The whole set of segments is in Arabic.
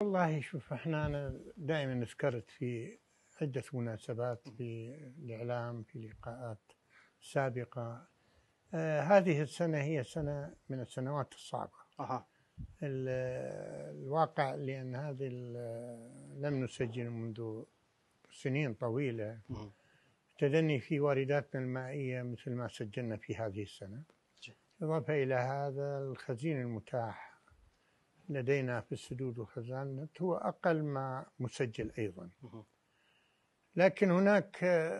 والله شوف احنا انا دائما ذكرت في عده مناسبات في الاعلام في لقاءات سابقه آه هذه السنه هي سنه من السنوات الصعبه أها. الواقع لان هذه لم نسجل منذ سنين طويله تدني في وارداتنا المائيه مثل ما سجلنا في هذه السنه اضافه الى هذا الخزين المتاح لدينا في السدود وخزان هو أقل ما مسجل أيضا لكن هناك آه،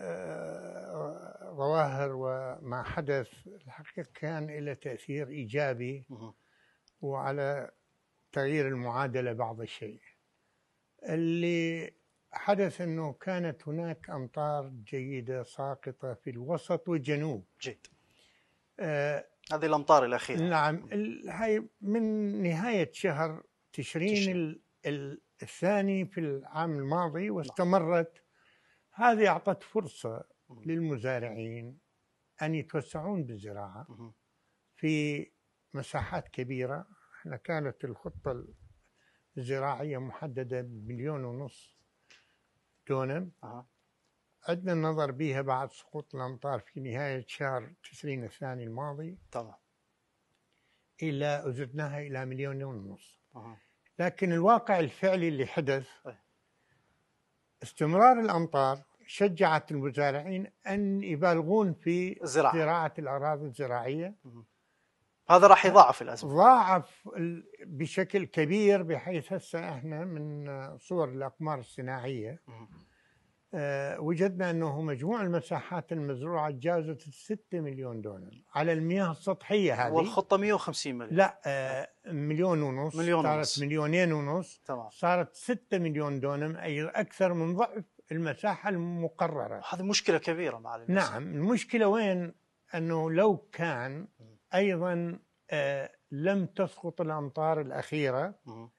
آه، ظواهر وما حدث الحقيقة كان له تأثير إيجابي وعلى تغيير المعادلة بعض الشيء اللي حدث أنه كانت هناك أمطار جيدة ساقطة في الوسط والجنوب جيد آه، هذه الامطار الاخيره نعم هاي من نهايه شهر تشرين, تشرين. الثاني في العام الماضي نعم. واستمرت هذه اعطت فرصه للمزارعين ان يتوسعون بالزراعه في مساحات كبيره احنا كانت الخطه الزراعيه محدده بمليون ونص دونم أدنى النظر بها بعد سقوط الأمطار في نهاية شهر تشرين الثاني الماضي طبعا إلى زدناها إلى مليون ونص لكن الواقع الفعلي اللي حدث استمرار الأمطار شجعت المزارعين أن يبالغون في زراعة, زراعة الأراضي الزراعية م. هذا راح يضاعف الأزمة ضاعف بشكل كبير بحيث هسه احنا من صور الأقمار الصناعية م. آه، وجدنا أنه مجموع المساحات المزروعة تجاوزت 6 مليون دونم على المياه السطحية هذه والخطة 150 مليون لا آه، مليون ونص مليون صارت ونص. مليونين ونص تمام. صارت 6 مليون دونم أي أكثر من ضعف المساحة المقررة هذه مشكلة كبيرة مع المساحة. نعم المشكلة وين أنه لو كان أيضا آه، لم تسقط الأمطار الأخيرة م.